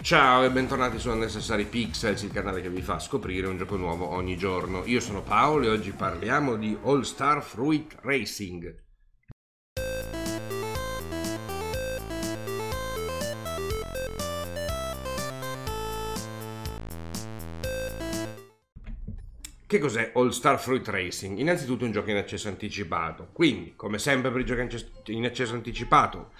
Ciao e bentornati su Unnecessary Pixels, il canale che vi fa scoprire un gioco nuovo ogni giorno. Io sono Paolo e oggi parliamo di All Star Fruit Racing. Che cos'è All Star Fruit Racing? Innanzitutto un gioco in accesso anticipato, quindi come sempre per i giochi in accesso anticipato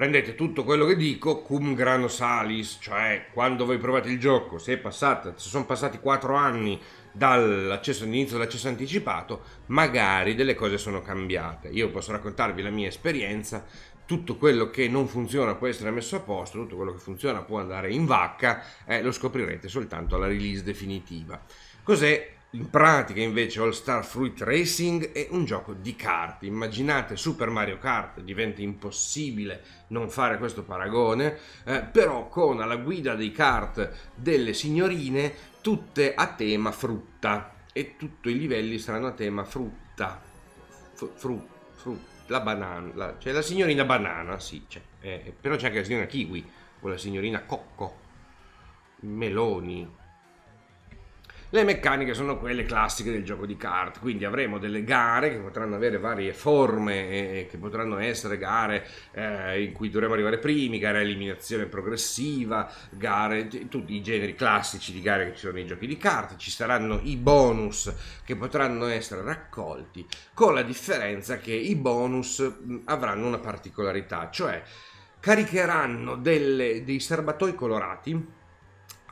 prendete tutto quello che dico cum grano salis, cioè quando voi provate il gioco, se, passate, se sono passati 4 anni dall'accesso all'inizio dell'accesso anticipato, magari delle cose sono cambiate. Io posso raccontarvi la mia esperienza, tutto quello che non funziona può essere messo a posto, tutto quello che funziona può andare in vacca, eh, lo scoprirete soltanto alla release definitiva. Cos'è in pratica invece All Star Fruit Racing è un gioco di carte. Immaginate Super Mario Kart, diventa impossibile non fare questo paragone, eh, però con alla guida dei kart delle signorine tutte a tema frutta e tutti i livelli saranno a tema frutta. Frutta, fru- fru- la banana, la, cioè la signorina banana, sì, c'è. Eh, però c'è anche la signorina kiwi o la signorina cocco, meloni, le meccaniche sono quelle classiche del gioco di kart, quindi avremo delle gare che potranno avere varie forme, eh, che potranno essere gare eh, in cui dovremo arrivare primi, gare a eliminazione progressiva, gare, tutti i generi classici di gare che ci sono nei giochi di kart, ci saranno i bonus che potranno essere raccolti, con la differenza che i bonus mm, avranno una particolarità, cioè caricheranno delle, dei serbatoi colorati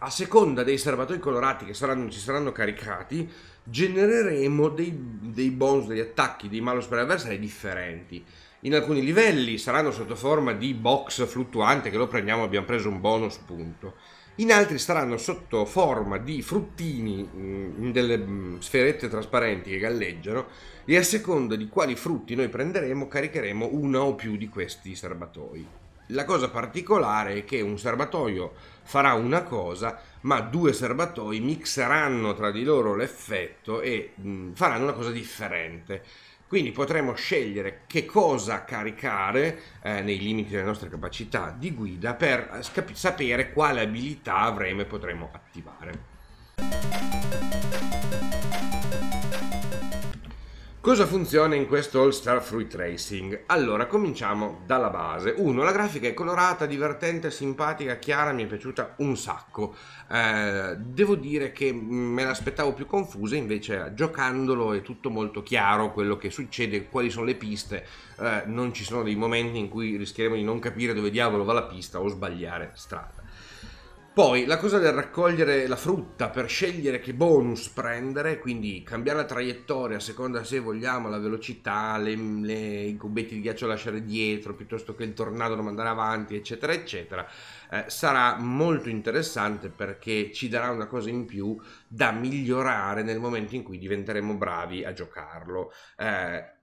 a seconda dei serbatoi colorati che saranno, ci saranno caricati, genereremo dei, dei bonus, degli attacchi dei malus per avversari differenti. In alcuni livelli saranno sotto forma di box fluttuante che lo prendiamo, abbiamo preso un bonus punto. In altri saranno sotto forma di fruttini mm, in delle mm, sferette trasparenti che galleggiano e a seconda di quali frutti noi prenderemo caricheremo una o più di questi serbatoi. La cosa particolare è che un serbatoio farà una cosa, ma due serbatoi mixeranno tra di loro l'effetto e mh, mm, faranno una cosa differente. Quindi potremo scegliere che cosa caricare eh, nei limiti delle nostre capacità di guida per eh, sapere quale abilità avremo e potremo attivare. Cosa funziona in questo All Star Fruit Racing? Allora, cominciamo dalla base. 1. La grafica è colorata, divertente, simpatica, chiara, mi è piaciuta un sacco. Eh, devo dire che me l'aspettavo più confusa, invece giocandolo è tutto molto chiaro quello che succede, quali sono le piste. Eh, non ci sono dei momenti in cui rischieremo di non capire dove diavolo va la pista o sbagliare strada. Poi la cosa del raccogliere la frutta per scegliere che bonus prendere, quindi cambiare la traiettoria a seconda se vogliamo la velocità, le, le, i cubetti di ghiaccio lasciare dietro piuttosto che il tornado da mandare avanti, eccetera, eccetera, eh, sarà molto interessante perché ci darà una cosa in più da migliorare nel momento in cui diventeremo bravi a giocarlo. Eh,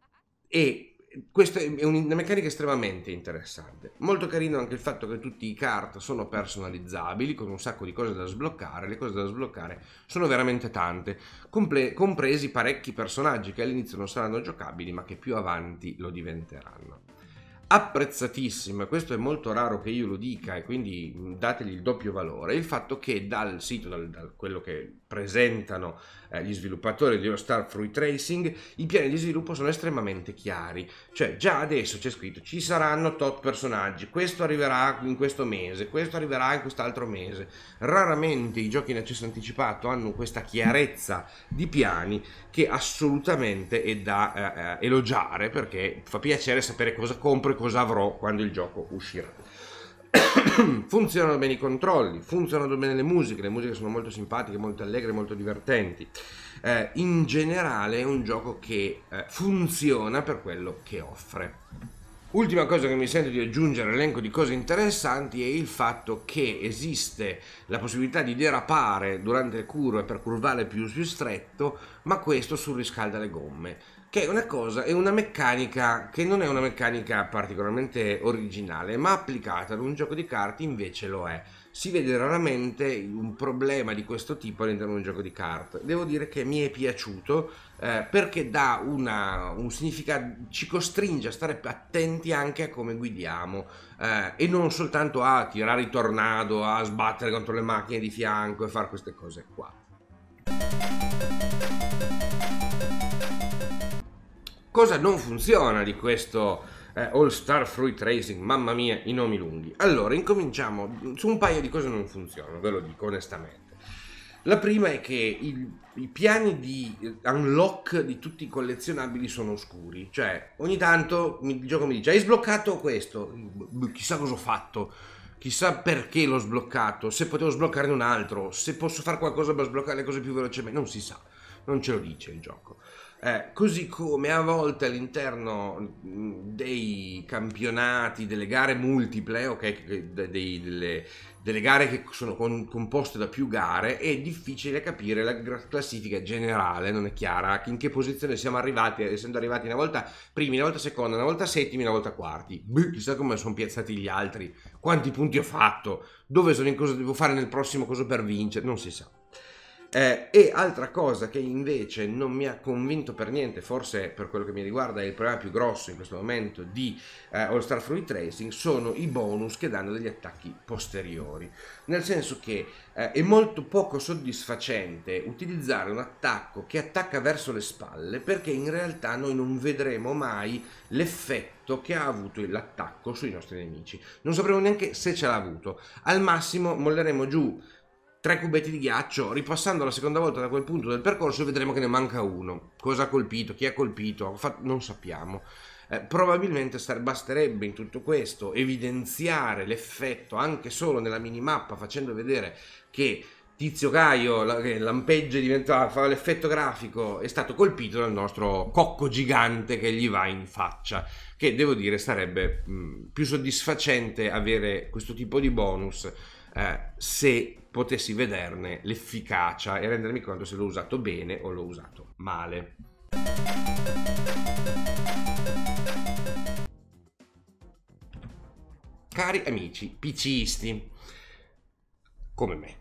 e questa è una meccanica estremamente interessante. Molto carino anche il fatto che tutti i cart sono personalizzabili, con un sacco di cose da sbloccare. Le cose da sbloccare sono veramente tante, comple- compresi parecchi personaggi che all'inizio non saranno giocabili, ma che più avanti lo diventeranno. Apprezzatissimo, questo è molto raro che io lo dica e quindi dategli il doppio valore, il fatto che dal sito, da quello che presentano eh, gli sviluppatori di Star Fruit Tracing, i piani di sviluppo sono estremamente chiari. Cioè, già adesso c'è scritto ci saranno tot personaggi, questo arriverà in questo mese, questo arriverà in quest'altro mese. Raramente i giochi in accesso anticipato hanno questa chiarezza di piani che assolutamente è da eh, eh elogiare perché fa piacere sapere cosa compro e cosa avrò quando il gioco uscirà. funzionano bene i controlli, funzionano bene le musiche, le musiche sono molto simpatiche, molto allegre, molto divertenti. Eh, in generale è un gioco che eh, funziona per quello che offre. Ultima cosa che mi sento di aggiungere all'elenco di cose interessanti è il fatto che esiste la possibilità di derapare durante le curve per curvare più, più stretto, ma questo surriscalda le gomme che è una cosa, è una meccanica che non è una meccanica particolarmente originale, ma applicata ad un gioco di carte invece lo è. Si vede raramente un problema di questo tipo all'interno di un gioco di carte. Devo dire che mi è piaciuto eh, perché dà una, un significato, ci costringe a stare attenti anche a come guidiamo eh, e non soltanto a tirare i tornado, a sbattere contro le macchine di fianco e fare queste cose qua. Cosa non funziona di questo eh, All Star Fruit Racing? Mamma mia, i nomi lunghi. Allora, incominciamo su un paio di cose non funzionano, ve lo dico onestamente. La prima è che il, i piani di unlock di tutti i collezionabili sono oscuri, cioè ogni tanto il gioco mi dice hai sbloccato questo, boh, chissà cosa ho fatto, chissà perché l'ho sbloccato, se potevo sbloccarne un altro, se posso fare qualcosa per sbloccare le cose più velocemente, non si sa, non ce lo dice il gioco. Eh, così come a volte all'interno mm, dei campionati, delle gare multiple, ok, dei, delle, delle, gare che sono con, composte da più gare, è difficile capire la classifica generale, non è chiara in che posizione siamo arrivati, eh, essendo arrivati una volta primi, una volta seconda, una volta settimi, una volta quarti. Beh, chissà come sono piazzati gli altri, quanti punti ho fatto, dove sono in cosa devo fare nel prossimo, cosa per vincere, non si sa. Eh, e altra cosa che invece non mi ha convinto per niente, forse per quello che mi riguarda è il problema più grosso in questo momento di eh, All Star Fruit Tracing, sono i bonus che danno degli attacchi posteriori. Nel senso che eh, è molto poco soddisfacente utilizzare un attacco che attacca verso le spalle perché in realtà noi non vedremo mai l'effetto che ha avuto l'attacco sui nostri nemici. Non sapremo neanche se ce l'ha avuto. Al massimo molleremo giù tre cubetti di ghiaccio, ripassando la seconda volta da quel punto del percorso vedremo che ne manca uno. Cosa ha colpito? Chi ha colpito? Non sappiamo. Eh, probabilmente basterebbe in tutto questo evidenziare l'effetto anche solo nella minimappa facendo vedere che Tizio Caio, la, che lampeggia diventa, fa l'effetto grafico, è stato colpito dal nostro cocco gigante che gli va in faccia, che devo dire sarebbe mh, mm, più soddisfacente avere questo tipo di bonus eh, se potessi vederne l'efficacia e rendermi conto se l'ho usato bene o l'ho usato male. Cari amici PCisti, come me,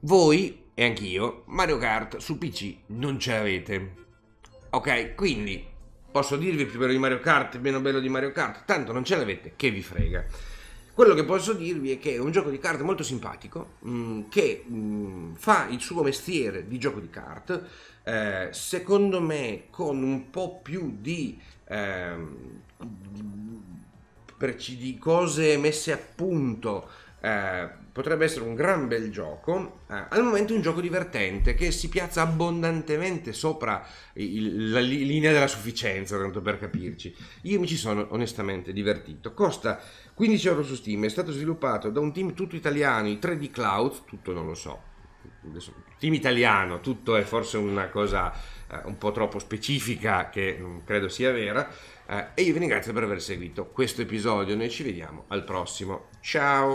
voi e anch'io Mario Kart su PC non ce l'avete. Ok, quindi posso dirvi più bello di Mario Kart, meno bello di Mario Kart, tanto non ce l'avete, che vi frega. Quello che posso dirvi è che è un gioco di carte molto simpatico, mh, mm, che mh, mm, fa il suo mestiere di gioco di carte, eh, secondo me con un po' più di, eh, di cose messe a punto eh, potrebbe essere un gran bel gioco, eh, al momento un gioco divertente che si piazza abbondantemente sopra il, la linea della sufficienza, tanto per capirci. Io mi ci sono onestamente divertito. Costa 15 euro su Steam, è stato sviluppato da un team tutto italiano, i 3D Cloud, tutto non lo so, team italiano, tutto è forse una cosa eh, un po' troppo specifica che non credo sia vera. Eh, e io vi ringrazio per aver seguito questo episodio. Noi ci vediamo al prossimo. Ciao!